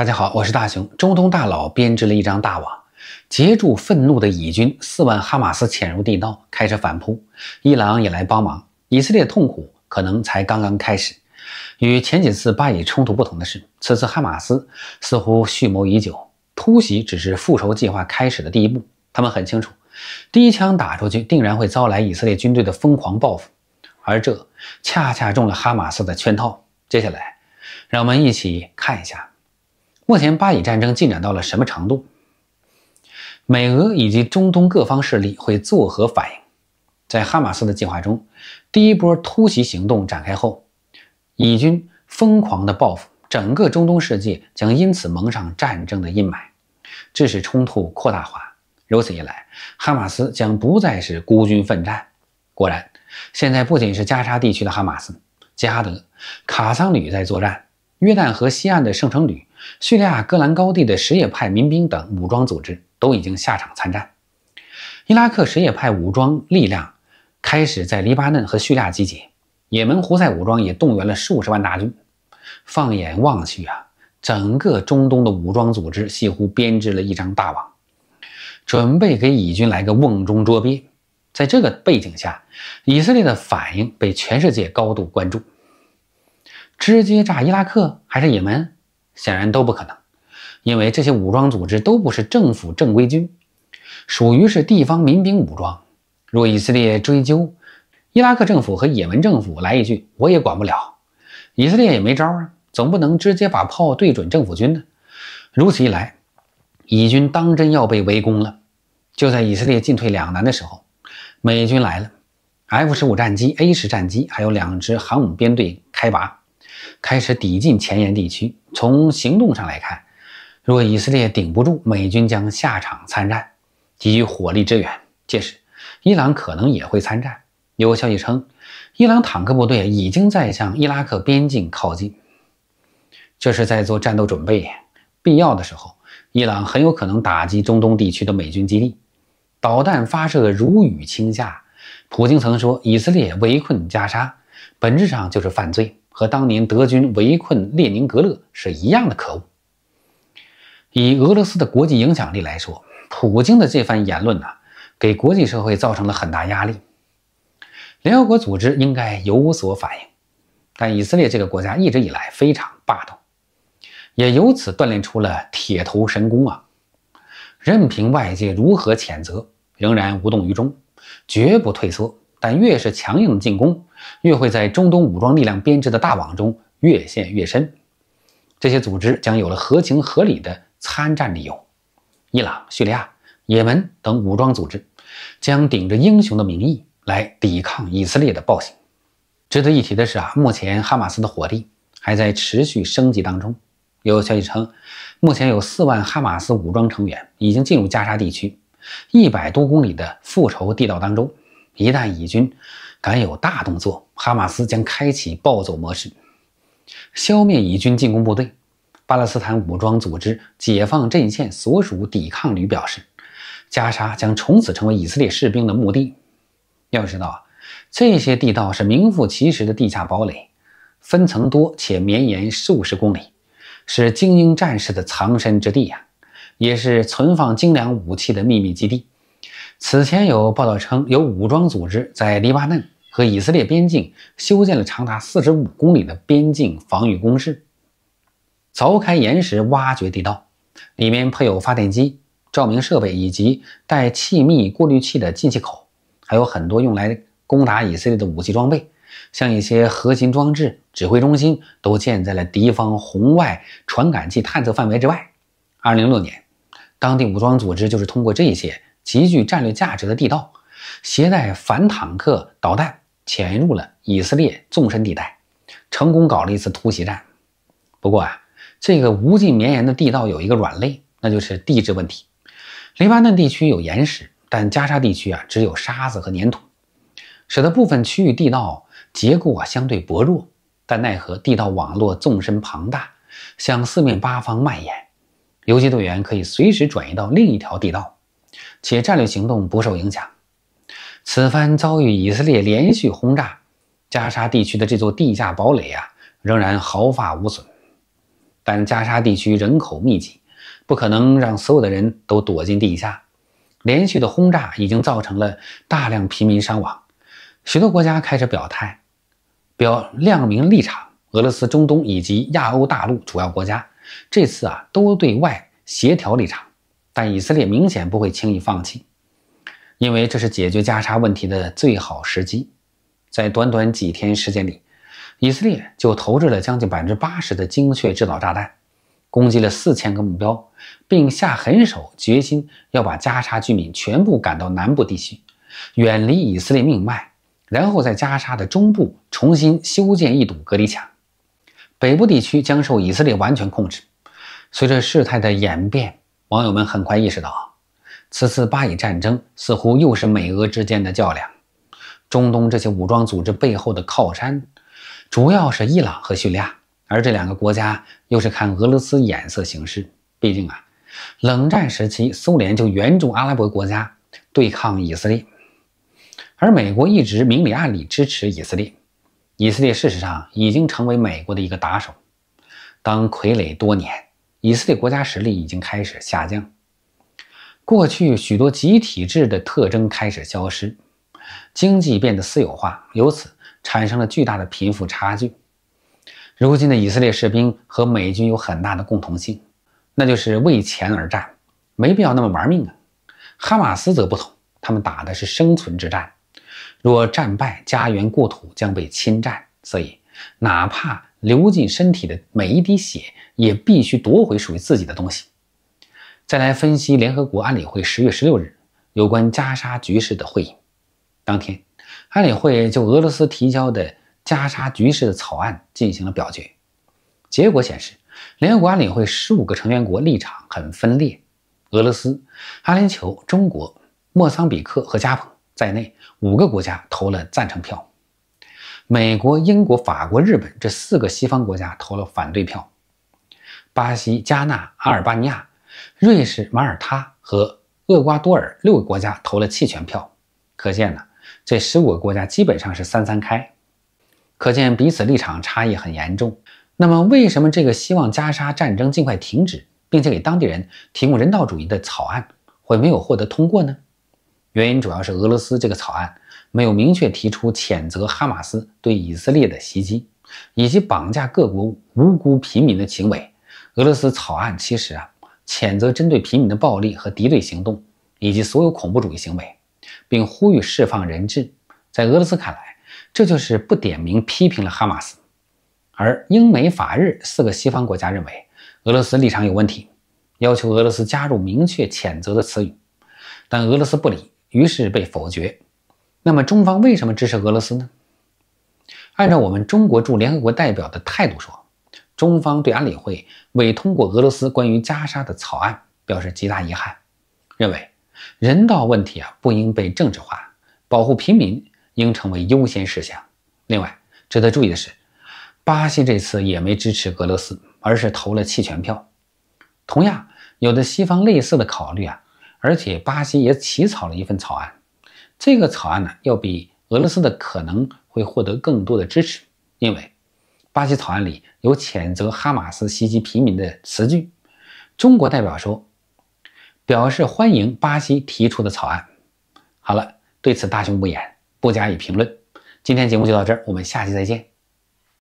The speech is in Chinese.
大家好，我是大熊。中东大佬编织了一张大网，截住愤怒的以军四万哈马斯潜入地道，开始反扑。伊朗也来帮忙，以色列痛苦可能才刚刚开始。与前几次巴以冲突不同的是，此次哈马斯似乎蓄谋已久，突袭只是复仇计划开始的第一步。他们很清楚，第一枪打出去，定然会遭来以色列军队的疯狂报复，而这恰恰中了哈马斯的圈套。接下来，让我们一起看一下。目前巴以战争进展到了什么程度？美俄以及中东各方势力会作何反应？在哈马斯的计划中，第一波突袭行动展开后，以军疯狂的报复，整个中东世界将因此蒙上战争的阴霾，致使冲突扩大化。如此一来，哈马斯将不再是孤军奋战。果然，现在不仅是加沙地区的哈马斯、加德、卡桑旅在作战，约旦河西岸的圣城旅。叙利亚戈兰高地的什叶派民兵等武装组织都已经下场参战，伊拉克什叶派武装力量开始在黎巴嫩和叙利亚集结，也门胡塞武装也动员了数十万大军。放眼望去啊，整个中东的武装组织几乎编织了一张大网，准备给以军来个瓮中捉鳖。在这个背景下，以色列的反应被全世界高度关注：直接炸伊拉克还是也门？显然都不可能，因为这些武装组织都不是政府正规军，属于是地方民兵武装。若以色列追究，伊拉克政府和也门政府来一句“我也管不了”，以色列也没招啊，总不能直接把炮对准政府军呢。如此一来，以军当真要被围攻了。就在以色列进退两难的时候，美军来了，F 十五战机、A 十战机，还有两支航母编队开拔。开始抵近前沿地区。从行动上来看，若以色列顶不住，美军将下场参战，给予火力支援。届时，伊朗可能也会参战。有消息称，伊朗坦克部队已经在向伊拉克边境靠近，这是在做战斗准备。必要的时候，伊朗很有可能打击中东地区的美军基地。导弹发射如雨倾下。普京曾说：“以色列围困加沙，本质上就是犯罪。”和当年德军围困列宁格勒是一样的可恶。以俄罗斯的国际影响力来说，普京的这番言论呢，给国际社会造成了很大压力。联合国组织应该有所反应，但以色列这个国家一直以来非常霸道，也由此锻炼出了铁头神功啊！任凭外界如何谴责，仍然无动于衷，绝不退缩。但越是强硬的进攻，越会在中东武装力量编织的大网中越陷越深。这些组织将有了合情合理的参战理由。伊朗、叙利亚、也门等武装组织将顶着英雄的名义来抵抗以色列的暴行。值得一提的是啊，目前哈马斯的火力还在持续升级当中。有消息称，目前有四万哈马斯武装成员已经进入加沙地区一百多公里的复仇地道当中。一旦以军，敢有大动作，哈马斯将开启暴走模式，消灭以军进攻部队。巴勒斯坦武装组织解放阵线所属抵抗旅表示，加沙将从此成为以色列士兵的墓地。要知道啊，这些地道是名副其实的地下堡垒，分层多且绵延数十公里，是精英战士的藏身之地呀，也是存放精良武器的秘密基地。此前有报道称，有武装组织在黎巴嫩和以色列边境修建了长达四十五公里的边境防御工事，凿开岩石挖掘地道，里面配有发电机、照明设备以及带气密过滤器的进气口，还有很多用来攻打以色列的武器装备，像一些核心装置、指挥中心都建在了敌方红外传感器探测范围之外。二零零六年，当地武装组织就是通过这些。极具战略价值的地道，携带反坦克导弹潜入了以色列纵深地带，成功搞了一次突袭战。不过啊，这个无尽绵延的地道有一个软肋，那就是地质问题。黎巴嫩地区有岩石，但加沙地区啊只有沙子和粘土，使得部分区域地道结构啊相对薄弱。但奈何地道网络纵深庞大，向四面八方蔓延，游击队员可以随时转移到另一条地道。且战略行动不受影响。此番遭遇以色列连续轰炸，加沙地区的这座地下堡垒啊，仍然毫发无损。但加沙地区人口密集，不可能让所有的人都躲进地下。连续的轰炸已经造成了大量平民伤亡，许多国家开始表态，表亮明立场。俄罗斯、中东以及亚欧大陆主要国家，这次啊，都对外协调立场。但以色列明显不会轻易放弃，因为这是解决加沙问题的最好时机。在短短几天时间里，以色列就投掷了将近百分之八十的精确制导炸弹，攻击了四千个目标，并下狠手，决心要把加沙居民全部赶到南部地区，远离以色列命脉，然后在加沙的中部重新修建一堵隔离墙。北部地区将受以色列完全控制。随着事态的演变。网友们很快意识到，此次巴以战争似乎又是美俄之间的较量。中东这些武装组织背后的靠山，主要是伊朗和叙利亚，而这两个国家又是看俄罗斯眼色行事。毕竟啊，冷战时期苏联就援助阿拉伯国家对抗以色列，而美国一直明里暗里支持以色列。以色列事实上已经成为美国的一个打手，当傀儡多年。以色列国家实力已经开始下降，过去许多集体制的特征开始消失，经济变得私有化，由此产生了巨大的贫富差距。如今的以色列士兵和美军有很大的共同性，那就是为钱而战，没必要那么玩命啊。哈马斯则不同，他们打的是生存之战，若战败，家园故土将被侵占，所以哪怕。流进身体的每一滴血，也必须夺回属于自己的东西。再来分析联合国安理会十月十六日有关加沙局势的会议。当天，安理会就俄罗斯提交的加沙局势的草案进行了表决。结果显示，联合国安理会十五个成员国立场很分裂，俄罗斯、阿联酋、中国、莫桑比克和加蓬在内五个国家投了赞成票。美国、英国、法国、日本这四个西方国家投了反对票，巴西、加纳、阿尔巴尼亚、瑞士、马耳他和厄瓜多尔六个国家投了弃权票。可见呢，这十五个国家基本上是三三开，可见彼此立场差异很严重。那么，为什么这个希望加沙战争尽快停止，并且给当地人提供人道主义的草案会没有获得通过呢？原因主要是俄罗斯这个草案。没有明确提出谴责哈马斯对以色列的袭击，以及绑架各国无辜平民的行为。俄罗斯草案其实啊，谴责针对平民的暴力和敌对行动，以及所有恐怖主义行为，并呼吁释放人质。在俄罗斯看来，这就是不点名批评了哈马斯。而英美法日四个西方国家认为俄罗斯立场有问题，要求俄罗斯加入明确谴责的词语，但俄罗斯不理，于是被否决。那么，中方为什么支持俄罗斯呢？按照我们中国驻联合国代表的态度说，中方对安理会未通过俄罗斯关于加沙的草案表示极大遗憾，认为人道问题啊不应被政治化，保护平民应成为优先事项。另外，值得注意的是，巴西这次也没支持俄罗斯，而是投了弃权票。同样，有的西方类似的考虑啊，而且巴西也起草了一份草案。这个草案呢，要比俄罗斯的可能会获得更多的支持，因为巴西草案里有谴责哈马斯袭击平民的词句。中国代表说，表示欢迎巴西提出的草案。好了，对此大雄不言，不加以评论。今天节目就到这儿，我们下期再见。